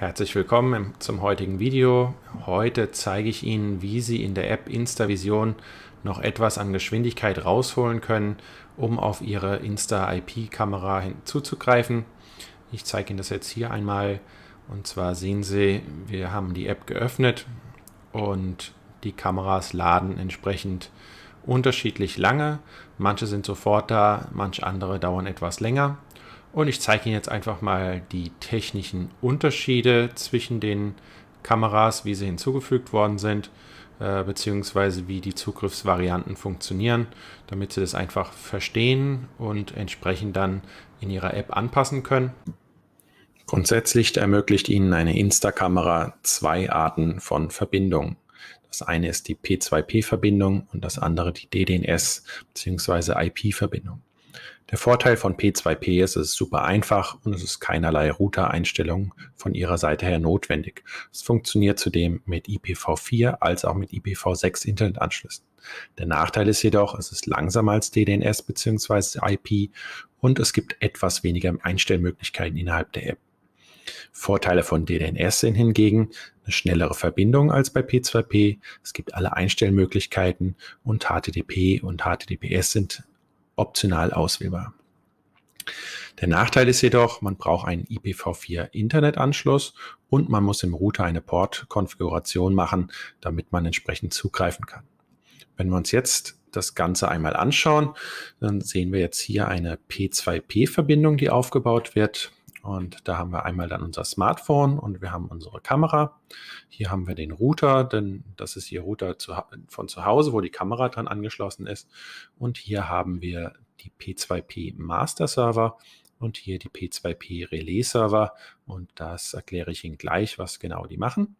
Herzlich willkommen zum heutigen Video. Heute zeige ich Ihnen, wie Sie in der App InstaVision noch etwas an Geschwindigkeit rausholen können, um auf Ihre Insta-IP-Kamera hinzuzugreifen. Ich zeige Ihnen das jetzt hier einmal. Und zwar sehen Sie, wir haben die App geöffnet und die Kameras laden entsprechend unterschiedlich lange. Manche sind sofort da, manche andere dauern etwas länger. Und ich zeige Ihnen jetzt einfach mal die technischen Unterschiede zwischen den Kameras, wie sie hinzugefügt worden sind, äh, beziehungsweise wie die Zugriffsvarianten funktionieren, damit Sie das einfach verstehen und entsprechend dann in Ihrer App anpassen können. Grundsätzlich ermöglicht Ihnen eine Insta-Kamera zwei Arten von Verbindungen. Das eine ist die P2P-Verbindung und das andere die DDNS bzw. IP-Verbindung. Der Vorteil von P2P ist, es ist super einfach und es ist keinerlei Router-Einstellungen von Ihrer Seite her notwendig. Es funktioniert zudem mit IPv4 als auch mit IPv6 Internetanschlüssen. Der Nachteil ist jedoch, es ist langsamer als DDNS bzw. IP und es gibt etwas weniger Einstellmöglichkeiten innerhalb der App. Vorteile von DDNS sind hingegen eine schnellere Verbindung als bei P2P. Es gibt alle Einstellmöglichkeiten und HTTP und HTTPS sind optional auswählbar. Der Nachteil ist jedoch, man braucht einen IPv4 Internetanschluss und man muss im Router eine Port-Konfiguration machen, damit man entsprechend zugreifen kann. Wenn wir uns jetzt das Ganze einmal anschauen, dann sehen wir jetzt hier eine P2P-Verbindung, die aufgebaut wird. Und da haben wir einmal dann unser Smartphone und wir haben unsere Kamera. Hier haben wir den Router, denn das ist hier Router zu, von zu Hause, wo die Kamera dran angeschlossen ist. Und hier haben wir die P2P Master Server und hier die P2P Relay Server. Und das erkläre ich Ihnen gleich, was genau die machen.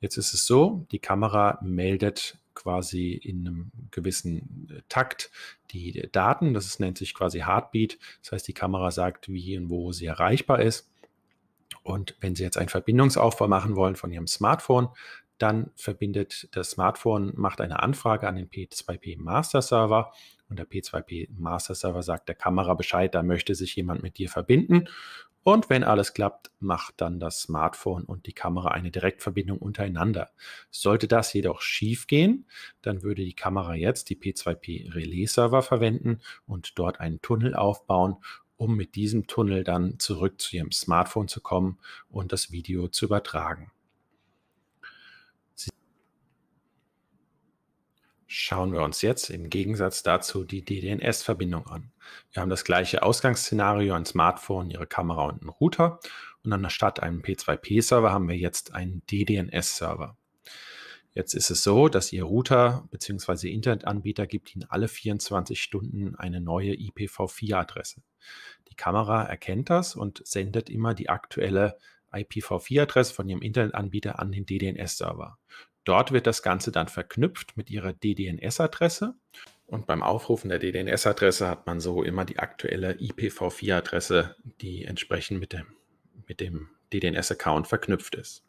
Jetzt ist es so, die Kamera meldet quasi in einem gewissen äh, Takt die äh, Daten. Das nennt sich quasi Heartbeat. Das heißt, die Kamera sagt, wie und wo sie erreichbar ist. Und wenn Sie jetzt einen Verbindungsaufbau machen wollen von Ihrem Smartphone, dann verbindet das Smartphone, macht eine Anfrage an den P2P Master Server und der P2P Master Server sagt der Kamera Bescheid, da möchte sich jemand mit dir verbinden und wenn alles klappt, macht dann das Smartphone und die Kamera eine Direktverbindung untereinander. Sollte das jedoch schief gehen, dann würde die Kamera jetzt die P2P Relay Server verwenden und dort einen Tunnel aufbauen, um mit diesem Tunnel dann zurück zu Ihrem Smartphone zu kommen und das Video zu übertragen. Schauen wir uns jetzt im Gegensatz dazu die DDNS-Verbindung an. Wir haben das gleiche Ausgangsszenario, ein Smartphone, Ihre Kamera und einen Router. Und anstatt einem P2P-Server haben wir jetzt einen DDNS-Server. Jetzt ist es so, dass Ihr Router bzw. Internetanbieter gibt Ihnen alle 24 Stunden eine neue IPv4-Adresse. Die Kamera erkennt das und sendet immer die aktuelle IPv4-Adresse von Ihrem Internetanbieter an den DDNS-Server. Dort wird das Ganze dann verknüpft mit Ihrer DDNS-Adresse. Und beim Aufrufen der DDNS-Adresse hat man so immer die aktuelle IPv4-Adresse, die entsprechend mit dem, mit dem DDNS-Account verknüpft ist.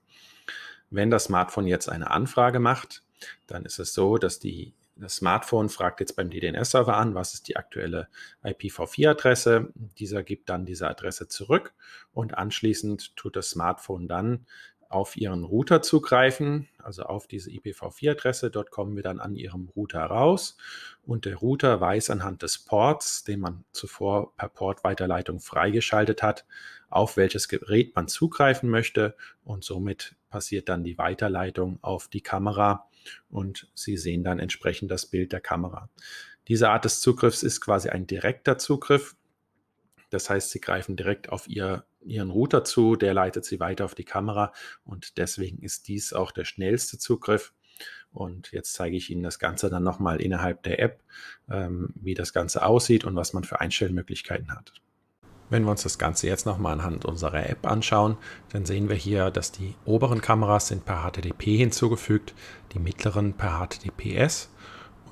Wenn das Smartphone jetzt eine Anfrage macht, dann ist es so, dass die, das Smartphone fragt jetzt beim DDNS-Server an, was ist die aktuelle IPv4-Adresse. Dieser gibt dann diese Adresse zurück und anschließend tut das Smartphone dann auf Ihren Router zugreifen, also auf diese IPv4-Adresse. Dort kommen wir dann an Ihrem Router raus und der Router weiß anhand des Ports, den man zuvor per Portweiterleitung freigeschaltet hat, auf welches Gerät man zugreifen möchte und somit passiert dann die Weiterleitung auf die Kamera und Sie sehen dann entsprechend das Bild der Kamera. Diese Art des Zugriffs ist quasi ein direkter Zugriff. Das heißt, Sie greifen direkt auf Ihr ihren Router zu, der leitet sie weiter auf die Kamera und deswegen ist dies auch der schnellste Zugriff. Und jetzt zeige ich Ihnen das Ganze dann nochmal innerhalb der App, ähm, wie das Ganze aussieht und was man für Einstellmöglichkeiten hat. Wenn wir uns das Ganze jetzt nochmal anhand unserer App anschauen, dann sehen wir hier, dass die oberen Kameras sind per HTTP hinzugefügt, die mittleren per HTTPS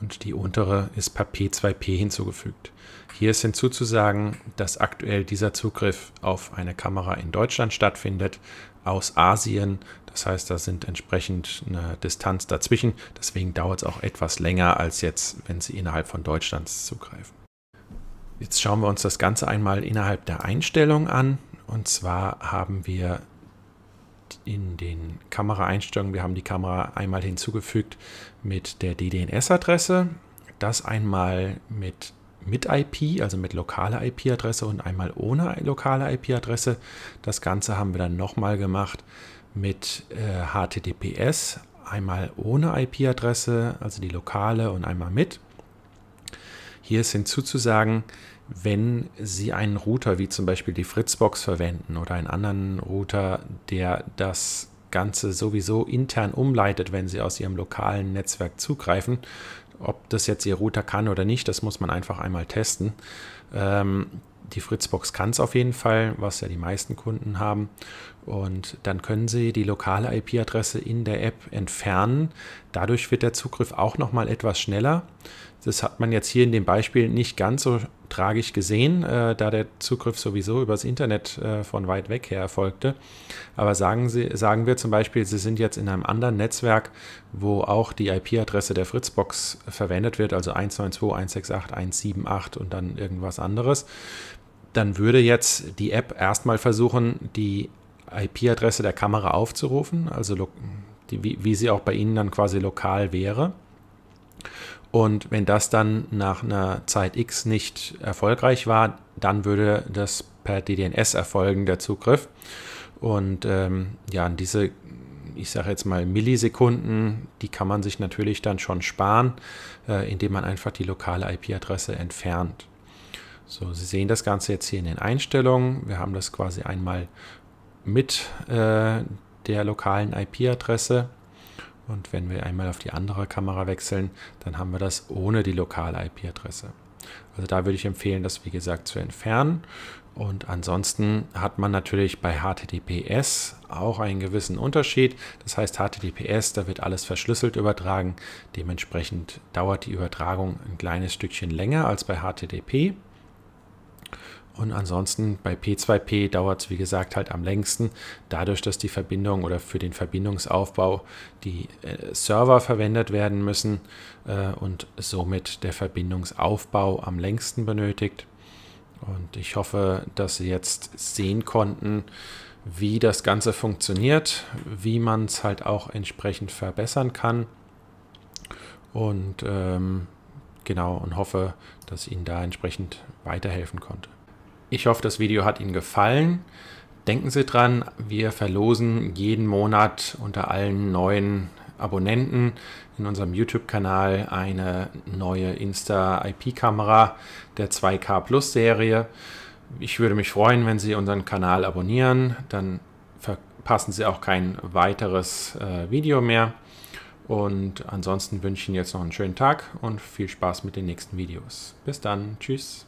und die untere ist per P2P hinzugefügt. Hier ist hinzuzusagen, dass aktuell dieser Zugriff auf eine Kamera in Deutschland stattfindet, aus Asien. Das heißt, da sind entsprechend eine Distanz dazwischen. Deswegen dauert es auch etwas länger als jetzt, wenn Sie innerhalb von Deutschlands zugreifen. Jetzt schauen wir uns das Ganze einmal innerhalb der Einstellung an. Und zwar haben wir in den Kameraeinstellungen, wir haben die Kamera einmal hinzugefügt mit der DDNS-Adresse, das einmal mit mit IP, also mit lokaler IP-Adresse und einmal ohne lokale IP-Adresse. Das Ganze haben wir dann nochmal gemacht mit äh, HTTPS, einmal ohne IP-Adresse, also die lokale und einmal mit. Hier ist hinzuzusagen, wenn Sie einen Router wie zum Beispiel die Fritzbox verwenden oder einen anderen Router, der das Ganze sowieso intern umleitet, wenn Sie aus Ihrem lokalen Netzwerk zugreifen, ob das jetzt ihr Router kann oder nicht, das muss man einfach einmal testen. Ähm, die Fritzbox kann es auf jeden Fall, was ja die meisten Kunden haben. Und dann können Sie die lokale IP-Adresse in der App entfernen. Dadurch wird der Zugriff auch nochmal etwas schneller. Das hat man jetzt hier in dem Beispiel nicht ganz so tragisch gesehen, äh, da der Zugriff sowieso übers Internet äh, von weit weg her erfolgte. Aber sagen, Sie, sagen wir zum Beispiel, Sie sind jetzt in einem anderen Netzwerk, wo auch die IP-Adresse der Fritzbox verwendet wird, also 192.168.178 und dann irgendwas anderes, dann würde jetzt die App erstmal versuchen, die IP-Adresse der Kamera aufzurufen, also die, wie, wie sie auch bei Ihnen dann quasi lokal wäre. Und wenn das dann nach einer Zeit X nicht erfolgreich war, dann würde das per DDNS erfolgen, der Zugriff. Und ähm, ja, diese, ich sage jetzt mal Millisekunden, die kann man sich natürlich dann schon sparen, äh, indem man einfach die lokale IP-Adresse entfernt. So, Sie sehen das Ganze jetzt hier in den Einstellungen. Wir haben das quasi einmal mit äh, der lokalen IP-Adresse und wenn wir einmal auf die andere Kamera wechseln, dann haben wir das ohne die lokale IP-Adresse. Also da würde ich empfehlen, das wie gesagt zu entfernen. Und ansonsten hat man natürlich bei HTTPS auch einen gewissen Unterschied. Das heißt HTTPS, da wird alles verschlüsselt übertragen. Dementsprechend dauert die Übertragung ein kleines Stückchen länger als bei HTTP. Und ansonsten bei P2P dauert es, wie gesagt, halt am längsten, dadurch, dass die Verbindung oder für den Verbindungsaufbau die äh, Server verwendet werden müssen äh, und somit der Verbindungsaufbau am längsten benötigt. Und ich hoffe, dass Sie jetzt sehen konnten, wie das Ganze funktioniert, wie man es halt auch entsprechend verbessern kann. Und ähm, genau, und hoffe, dass Ihnen da entsprechend weiterhelfen konnte. Ich hoffe, das Video hat Ihnen gefallen. Denken Sie dran, wir verlosen jeden Monat unter allen neuen Abonnenten in unserem YouTube-Kanal eine neue Insta-IP-Kamera der 2K Plus Serie. Ich würde mich freuen, wenn Sie unseren Kanal abonnieren, dann verpassen Sie auch kein weiteres äh, Video mehr. Und ansonsten wünsche ich Ihnen jetzt noch einen schönen Tag und viel Spaß mit den nächsten Videos. Bis dann, tschüss.